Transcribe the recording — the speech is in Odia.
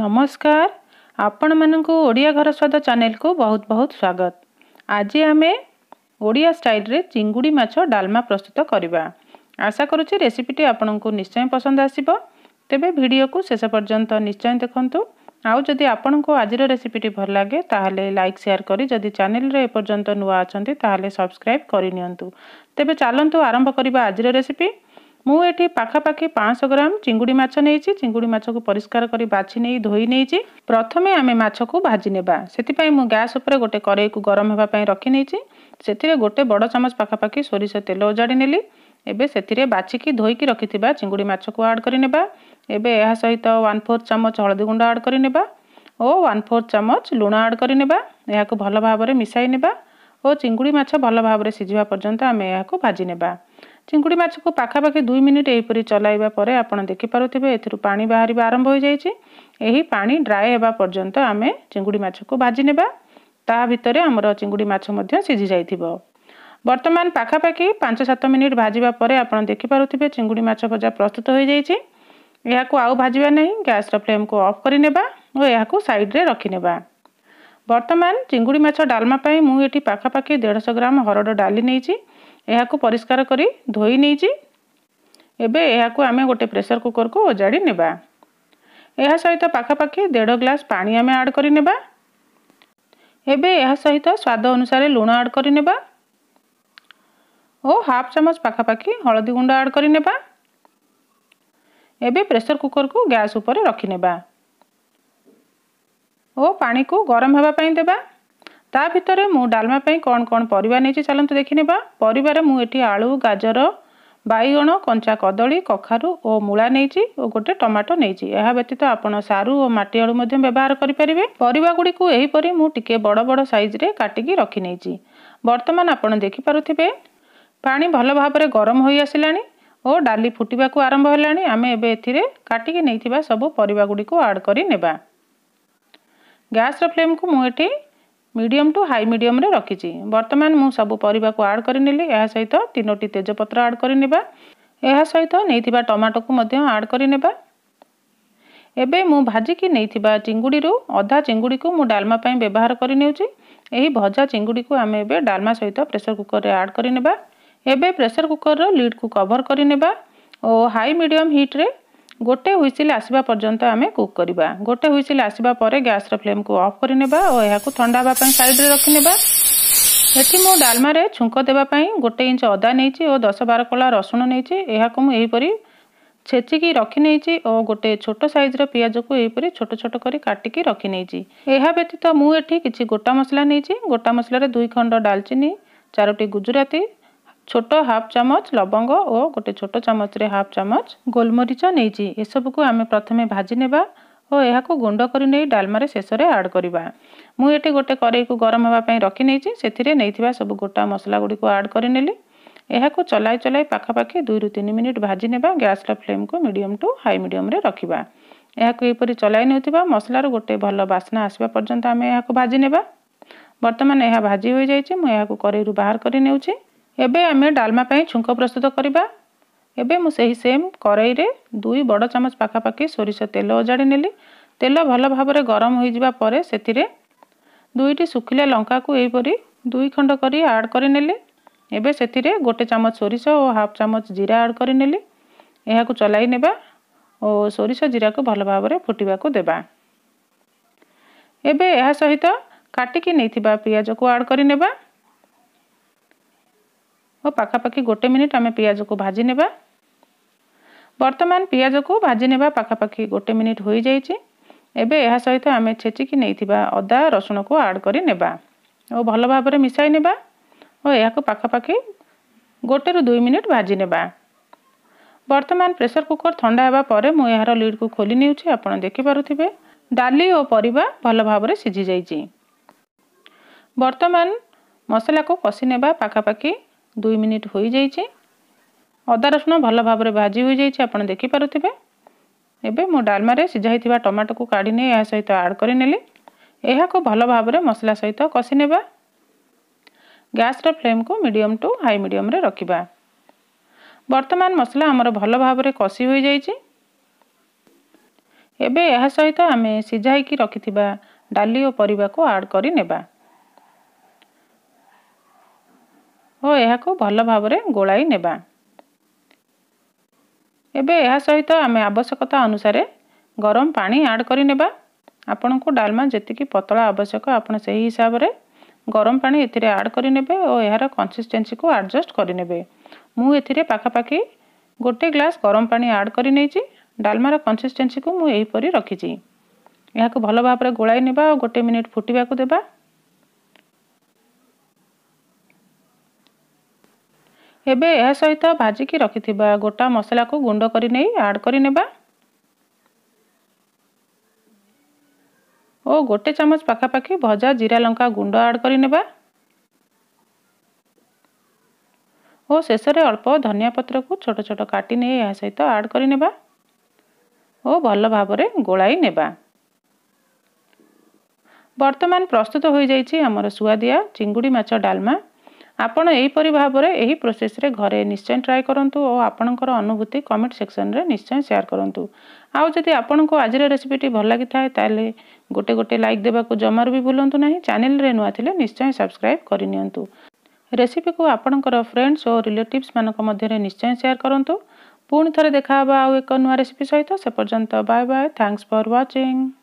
ନମସ୍କାର ଆପଣମାନଙ୍କୁ ଓଡ଼ିଆ ଘର ସ୍ୱାଦ ଚ୍ୟାନେଲକୁ ବହୁତ ବହୁତ ସ୍ୱାଗତ ଆଜି ଆମେ ଓଡ଼ିଆ ଷ୍ଟାଇଲରେ ଚିଙ୍ଗୁଡ଼ି ମାଛ ଡାଲମା ପ୍ରସ୍ତୁତ କରିବା ଆଶା କରୁଛି ରେସିପିଟି ଆପଣଙ୍କୁ ନିଶ୍ଚୟ ପସନ୍ଦ ଆସିବ ତେବେ ଭିଡ଼ିଓକୁ ଶେଷ ପର୍ଯ୍ୟନ୍ତ ନିଶ୍ଚୟ ଦେଖନ୍ତୁ ଆଉ ଯଦି ଆପଣଙ୍କୁ ଆଜିର ରେସିପିଟି ଭଲ ଲାଗେ ତାହେଲେ ଲାଇକ୍ ସେୟାର କରି ଯଦି ଚ୍ୟାନେଲରେ ଏପର୍ଯ୍ୟନ୍ତ ନୂଆ ଅଛନ୍ତି ତାହେଲେ ସବସ୍କ୍ରାଇବ୍ କରିନିଅନ୍ତୁ ତେବେ ଚାଲନ୍ତୁ ଆରମ୍ଭ କରିବା ଆଜିର ରେସିପି ମୁଁ ଏଠି ପାଖାପାଖି ପାଞ୍ଚଶହ ଗ୍ରାମ ଚିଙ୍ଗୁଡ଼ି ମାଛ ନେଇଛି ଚିଙ୍ଗୁଡ଼ି ମାଛକୁ ପରିଷ୍କାର କରି ବାଛି ନେଇ ଧୋଇ ନେଇଛି ପ୍ରଥମେ ଆମେ ମାଛକୁ ଭାଜି ନେବା ସେଥିପାଇଁ ମୁଁ ଗ୍ୟାସ୍ ଉପରେ ଗୋଟେ କରେଇକୁ ଗରମ ହେବା ପାଇଁ ରଖିନେଇଛି ସେଥିରେ ଗୋଟେ ବଡ଼ ଚାମଚ ପାଖାପାଖି ସୋରିଷ ତେଲ ଉଜାଡ଼ି ନେଲି ଏବେ ସେଥିରେ ବାଛିକି ଧୋଇକି ରଖିଥିବା ଚିଙ୍ଗୁଡ଼ି ମାଛକୁ ଆଡ଼୍ କରିନେବା ଏବେ ଏହା ସହିତ ୱାନ୍ ଫୋର୍ଥ ଚାମଚ ହଳଦୀ ଗୁଣ୍ଡ ଆଡ଼୍ କରିନେବା ଓ ୱାନ୍ ଫୋର୍ଥ ଚାମଚ ଲୁଣ ଆଡ଼୍ କରିନେବା ଏହାକୁ ଭଲ ଭାବରେ ମିଶାଇ ନେବା ଓ ଚିଙ୍ଗୁଡ଼ି ମାଛ ଭଲ ଭାବରେ ସିଝିବା ପର୍ଯ୍ୟନ୍ତ ଆମେ ଏହାକୁ ଭାଜିନେବା ଚିଙ୍ଗୁଡ଼ି ମାଛକୁ ପାଖାପାଖି ଦୁଇ ମିନିଟ୍ ଏହିପରି ଚଲାଇବା ପରେ ଆପଣ ଦେଖିପାରୁଥିବେ ଏଥିରୁ ପାଣି ବାହାରିବା ଆରମ୍ଭ ହୋଇଯାଇଛି ଏହି ପାଣି ଡ୍ରାଏ ହେବା ପର୍ଯ୍ୟନ୍ତ ଆମେ ଚିଙ୍ଗୁଡ଼ି ମାଛକୁ ଭାଜି ନେବା ତା ଭିତରେ ଆମର ଚିଙ୍ଗୁଡ଼ି ମାଛ ମଧ୍ୟ ସିଝି ଯାଇଥିବ ବର୍ତ୍ତମାନ ପାଖାପାଖି ପାଞ୍ଚ ସାତ ମିନିଟ୍ ଭାଜିବା ପରେ ଆପଣ ଦେଖିପାରୁଥିବେ ଚିଙ୍ଗୁଡ଼ି ମାଛ ଭଜା ପ୍ରସ୍ତୁତ ହୋଇଯାଇଛି ଏହାକୁ ଆଉ ଭାଜିବା ନାହିଁ ଗ୍ୟାସ୍ର ଫ୍ଲେମ୍କୁ ଅଫ୍ କରିନେବା ଓ ଏହାକୁ ସାଇଡ଼୍ରେ ରଖିନେବା ବର୍ତ୍ତମାନ ଚିଙ୍ଗୁଡ଼ି ମାଛ ଡାଲମା ପାଇଁ ମୁଁ ଏଠି ପାଖାପାଖି ଦେଢ଼ଶହ ଗ୍ରାମ ହରଡ଼ ଡାଲି ନେଇଛି ଏହାକୁ ପରିଷ୍କାର କରି ଧୋଇ ନେଇଛି ଏବେ ଏହାକୁ ଆମେ ଗୋଟେ ପ୍ରେସର୍ କୁକର୍କୁ ଓଜାଡ଼ି ନେବା ଏହା ସହିତ ପାଖାପାଖି ଦେଢ଼ ଗ୍ଲାସ୍ ପାଣି ଆମେ ଆଡ଼୍ କରିନେବା ଏବେ ଏହା ସହିତ ସ୍ୱାଦ ଅନୁସାରେ ଲୁଣ ଆଡ଼୍ କରିନେବା ଓ ହାଫ୍ ଚାମଚ ପାଖାପାଖି ହଳଦୀ ଗୁଣ୍ଡ ଆଡ଼୍ କରିନେବା ଏବେ ପ୍ରେସର୍ କୁକର୍କୁ ଗ୍ୟାସ୍ ଉପରେ ରଖିନେବା ଓ ପାଣିକୁ ଗରମ ହେବା ପାଇଁ ଦେବା ତା ଭିତରେ ମୁଁ ଡାଲମା ପାଇଁ କ'ଣ କ'ଣ ପରିବା ନେଇଛି ଚାଲନ୍ତୁ ଦେଖିନେବା ପରିବାରେ ମୁଁ ଏଠି ଆଳୁ ଗାଜର ବାଇଗଣ କଞ୍ଚା କଦଳୀ କଖାରୁ ଓ ମୂଳା ନେଇଛି ଓ ଗୋଟେ ଟମାଟୋ ନେଇଛି ଏହା ବ୍ୟତୀତ ଆପଣ ସାରୁ ଓ ମାଟି ଆଳୁ ମଧ୍ୟ ବ୍ୟବହାର କରିପାରିବେ ପରିବା ଗୁଡ଼ିକୁ ଏହିପରି ମୁଁ ଟିକିଏ ବଡ଼ ବଡ଼ ସାଇଜ୍ରେ କାଟିକି ରଖି ନେଇଛି ବର୍ତ୍ତମାନ ଆପଣ ଦେଖିପାରୁଥିବେ ପାଣି ଭଲ ଭାବରେ ଗରମ ହୋଇଆସିଲାଣି ଓ ଡାଲି ଫୁଟିବାକୁ ଆରମ୍ଭ ହେଲାଣି ଆମେ ଏବେ ଏଥିରେ କାଟିକି ନେଇଥିବା ସବୁ ପରିବା ଗୁଡ଼ିକୁ ଆଡ଼୍ କରିନେବା ଗ୍ୟାସ୍ର ଫ୍ଲେମ୍କୁ ମୁଁ ଏଠି ମିଡ଼ିୟମ୍ ଟୁ ହାଇ ମିଡ଼ିୟମ୍ରେ ରଖିଛି ବର୍ତ୍ତମାନ ମୁଁ ସବୁ ପରିବାକୁ ଆଡ଼୍ କରିନେଲି ଏହା ସହିତ ତିନୋଟି ତେଜପତ୍ର ଆଡ଼୍ କରିନେବା ଏହା ସହିତ ନେଇଥିବା ଟମାଟୋକୁ ମଧ୍ୟ ଆଡ଼୍ କରିନେବା ଏବେ ମୁଁ ଭାଜିକି ନେଇଥିବା ଚିଙ୍ଗୁଡ଼ିରୁ ଅଧା ଚିଙ୍ଗୁଡ଼ିକୁ ମୁଁ ଡାଲମା ପାଇଁ ବ୍ୟବହାର କରିନେଉଛି ଏହି ଭଜା ଚିଙ୍ଗୁଡ଼ିକୁ ଆମେ ଏବେ ଡାଲମା ସହିତ ପ୍ରେସର କୁକର୍ରେ ଆଡ଼୍ କରିନେବା ଏବେ ପ୍ରେସର କୁକର୍ର ଲିଡ଼୍କୁ କଭର୍ କରିନେବା ଓ ହାଇ ମିଡ଼ିୟମ୍ ହିଟ୍ରେ ଗୋଟେ ହୁଇସିଲ୍ ଆସିବା ପର୍ଯ୍ୟନ୍ତ ଆମେ କୁକ୍ କରିବା ଗୋଟେ ହୁଇସିଲ୍ ଆସିବା ପରେ ଗ୍ୟାସ୍ର ଫ୍ଲେମ୍କୁ ଅଫ୍ କରିନେବା ଓ ଏହାକୁ ଥଣ୍ଡା ହେବା ପାଇଁ ସାଇଡ଼୍ରେ ରଖିନେବା ଏଠି ମୁଁ ଡାଲମାରେ ଛୁଙ୍କ ଦେବା ପାଇଁ ଗୋଟେ ଇଞ୍ଚ ଅଦା ନେଇଛି ଓ ଦଶ ବାର କଳା ରସୁଣ ନେଇଛି ଏହାକୁ ମୁଁ ଏହିପରି ଛେଚିକି ରଖିନେଇଛି ଓ ଗୋଟେ ଛୋଟ ସାଇଜ୍ର ପିଆଜକୁ ଏହିପରି ଛୋଟ ଛୋଟ କରି କାଟିକି ରଖିନେଇଛି ଏହା ବ୍ୟତୀତ ମୁଁ ଏଠି କିଛି ଗୋଟା ମସଲା ନେଇଛି ଗୋଟା ମସଲାରେ ଦୁଇ ଖଣ୍ଡ ଡାଲଚିନି ଚାରୋଟି ଗୁଜୁରାତି ଛୋଟ ହାଫ୍ ଚାମଚ ଲବଙ୍ଗ ଓ ଗୋଟେ ଛୋଟ ଚାମଚରେ ହାଫ୍ ଚାମଚ ଗୋଲମରିଚ ନେଇଛି ଏସବୁକୁ ଆମେ ପ୍ରଥମେ ଭାଜି ନେବା ଓ ଏହାକୁ ଗୁଣ୍ଡ କରି ନେଇ ଡାଲମାରେ ଶେଷରେ ଆଡ଼୍ କରିବା ମୁଁ ଏଠି ଗୋଟେ କରେଇକୁ ଗରମ ହେବା ପାଇଁ ରଖି ନେଇଛି ସେଥିରେ ନେଇଥିବା ସବୁ ଗୋଟା ମସଲା ଗୁଡ଼ିକୁ ଆଡ଼୍ କରିନେଲି ଏହାକୁ ଚଲାଇ ଚଲାଇ ପାଖାପାଖି ଦୁଇରୁ ତିନି ମିନିଟ୍ ଭାଜି ନେବା ଗ୍ୟାସ୍ର ଫ୍ଲେମ୍କୁ ମିଡ଼ିୟମ୍ ଟୁ ହାଇ ମିଡ଼ିୟମ୍ରେ ରଖିବା ଏହାକୁ ଏହିପରି ଚଲାଇ ନେଉଥିବା ମସଲାରୁ ଗୋଟେ ଭଲ ବାସ୍ନା ଆସିବା ପର୍ଯ୍ୟନ୍ତ ଆମେ ଏହାକୁ ଭାଜି ନେବା ବର୍ତ୍ତମାନ ଏହା ଭାଜି ହୋଇଯାଇଛି ମୁଁ ଏହାକୁ କରେଇରୁ ବାହାର କରିନେଉଛି ଏବେ ଆମେ ଡାଲମା ପାଇଁ ଛୁଙ୍କ ପ୍ରସ୍ତୁତ କରିବା ଏବେ ମୁଁ ସେହି ସେମ୍ କରେଇରେ ଦୁଇ ବଡ଼ ଚାମଚ ପାଖାପାଖି ସୋରିଷ ତେଲ ଓଜାଡ଼ି ନେଲି ତେଲ ଭଲ ଭାବରେ ଗରମ ହୋଇଯିବା ପରେ ସେଥିରେ ଦୁଇଟି ଶୁଖିଲା ଲଙ୍କାକୁ ଏହିପରି ଦୁଇ ଖଣ୍ଡ କରି ଆଡ଼୍ କରିନେଲି ଏବେ ସେଥିରେ ଗୋଟେ ଚାମଚ ସୋରିଷ ଓ ହାଫ୍ ଚାମଚ ଜିରା ଆଡ଼୍ କରିନେଲି ଏହାକୁ ଚଲାଇ ନେବା ଓ ସୋରିଷ ଜିରାକୁ ଭଲ ଭାବରେ ଫୁଟିବାକୁ ଦେବା ଏବେ ଏହା ସହିତ କାଟିକି ନେଇଥିବା ପିଆଜକୁ ଆଡ଼୍ କରିନେବା ଓ ପାଖାପାଖି ଗୋଟେ ମିନିଟ୍ ଆମେ ପିଆଜକୁ ଭାଜି ନେବା ବର୍ତ୍ତମାନ ପିଆଜକୁ ଭାଜି ନେବା ପାଖାପାଖି ଗୋଟେ ମିନିଟ୍ ହୋଇଯାଇଛି ଏବେ ଏହା ସହିତ ଆମେ ଛେଚିକି ନେଇଥିବା ଅଦା ରସୁଣକୁ ଆଡ଼୍ କରି ନେବା ଓ ଭଲ ଭାବରେ ମିଶାଇ ନେବା ଓ ଏହାକୁ ପାଖାପାଖି ଗୋଟେରୁ ଦୁଇ ମିନିଟ୍ ଭାଜି ନେବା ବର୍ତ୍ତମାନ ପ୍ରେସର କୁକର୍ ଥଣ୍ଡା ହେବା ପରେ ମୁଁ ଏହାର ଲିଡ଼୍କୁ ଖୋଲି ନେଉଛି ଆପଣ ଦେଖିପାରୁଥିବେ ଡାଲି ଓ ପରିବା ଭଲ ଭାବରେ ସିଝି ଯାଇଛି ବର୍ତ୍ତମାନ ମସଲାକୁ କଷି ନେବା ପାଖାପାଖି ଦୁଇ ମିନିଟ୍ ହୋଇଯାଇଛି ଅଦା ରସୁଣ ଭଲ ଭାବରେ ଭାଜି ହୋଇଯାଇଛି ଆପଣ ଦେଖିପାରୁଥିବେ ଏବେ ମୁଁ ଡାଲମାରେ ସିଝା ହୋଇଥିବା ଟମାଟୋକୁ କାଢ଼ି ନେଇ ଏହା ସହିତ ଆଡ଼୍ କରିନେଲି ଏହାକୁ ଭଲ ଭାବରେ ମସଲା ସହିତ କଷି ନେବା ଗ୍ୟାସ୍ର ଫ୍ଲେମ୍କୁ ମିଡ଼ିୟମ୍ ଟୁ ହାଇ ମିଡ଼ିୟମ୍ରେ ରଖିବା ବର୍ତ୍ତମାନ ମସଲା ଆମର ଭଲ ଭାବରେ କଷି ହୋଇଯାଇଛି ଏବେ ଏହା ସହିତ ଆମେ ସିଝା ହୋଇକି ରଖିଥିବା ଡାଲି ଓ ପରିବାକୁ ଆଡ଼୍ କରିନେବା ଓ ଏହାକୁ ଭଲ ଭାବରେ ଗୋଳାଇ ନେବା ଏବେ ଏହା ସହିତ ଆମେ ଆବଶ୍ୟକତା ଅନୁସାରେ ଗରମ ପାଣି ଆଡ଼ କରିନେବା ଆପଣଙ୍କୁ ଡାଲମା ଯେତିକି ପତଳା ଆବଶ୍ୟକ ଆପଣ ସେହି ହିସାବରେ ଗରମ ପାଣି ଏଥିରେ ଆଡ଼୍ କରିନେବେ ଓ ଏହାର କନ୍ସିଷ୍ଟେନ୍ସିକୁ ଆଡ଼ଜଷ୍ଟ କରିନେବେ ମୁଁ ଏଥିରେ ପାଖାପାଖି ଗୋଟେ ଗ୍ଲାସ୍ ଗରମ ପାଣି ଆଡ଼୍ ନେଇଛି ଡାଲମାର କନ୍ସିଷ୍ଟେନ୍ସିକୁ ମୁଁ ଏହିପରି ରଖିଛି ଏହାକୁ ଭଲ ଭାବରେ ଗୋଳାଇ ନେବା ଆଉ ଗୋଟେ ମିନିଟ୍ ଫୁଟିବାକୁ ଦେବା ଏବେ ଏହା ସହିତ ଭାଜିକି ରଖିଥିବା ଗୋଟା ମସଲାକୁ ଗୁଣ୍ଡ କରି ନେଇ ଆଡ଼ କରିନେବା ଓ ଗୋଟେ ଚାମଚ ପାଖାପାଖି ଭଜା ଜିରା ଲଙ୍କା ଗୁଣ୍ଡ ଆଡ଼ କରିନେବା ଓ ଶେଷରେ ଅଳ୍ପ ଧନିଆ ପତ୍ରକୁ ଛୋଟ ଛୋଟ କାଟି ନେଇ ଏହା ସହିତ ଆଡ଼ କରିନେବା ଓ ଭଲ ଭାବରେ ଗୋଳାଇ ନେବା ବର୍ତ୍ତମାନ ପ୍ରସ୍ତୁତ ହୋଇଯାଇଛି ଆମର ସୁଆଦିଆ ଚିଙ୍ଗୁଡ଼ି ମାଛ ଡାଲମା ଆପଣ ଏହିପରି ଭାବରେ ଏହି ପ୍ରୋସେସ୍ରେ ଘରେ ନିଶ୍ଚୟ ଟ୍ରାଏ କରନ୍ତୁ ଓ ଆପଣଙ୍କର ଅନୁଭୂତି କମେଣ୍ଟ ସେକ୍ସନରେ ନିଶ୍ଚୟ ସେୟାର କରନ୍ତୁ ଆଉ ଯଦି ଆପଣଙ୍କୁ ଆଜିର ରେସିପିଟି ଭଲ ଲାଗିଥାଏ ତାହେଲେ ଗୋଟେ ଗୋଟେ ଲାଇକ୍ ଦେବାକୁ ଜମାରୁ ବି ଭୁଲନ୍ତୁ ନାହିଁ ଚ୍ୟାନେଲରେ ନୂଆ ଥିଲେ ନିଶ୍ଚୟ ସବସ୍କ୍ରାଇବ୍ କରିନିଅନ୍ତୁ ରେସିପିକୁ ଆପଣଙ୍କର ଫ୍ରେଣ୍ଡସ୍ ଓ ରିଲେଟିଭ୍ସମାନଙ୍କ ମଧ୍ୟରେ ନିଶ୍ଚୟ ସେୟାର କରନ୍ତୁ ପୁଣି ଥରେ ଦେଖା ହେବ ଆଉ ଏକ ନୂଆ ରେସିପି ସହିତ ସେ ପର୍ଯ୍ୟନ୍ତ bye bye thanks for watching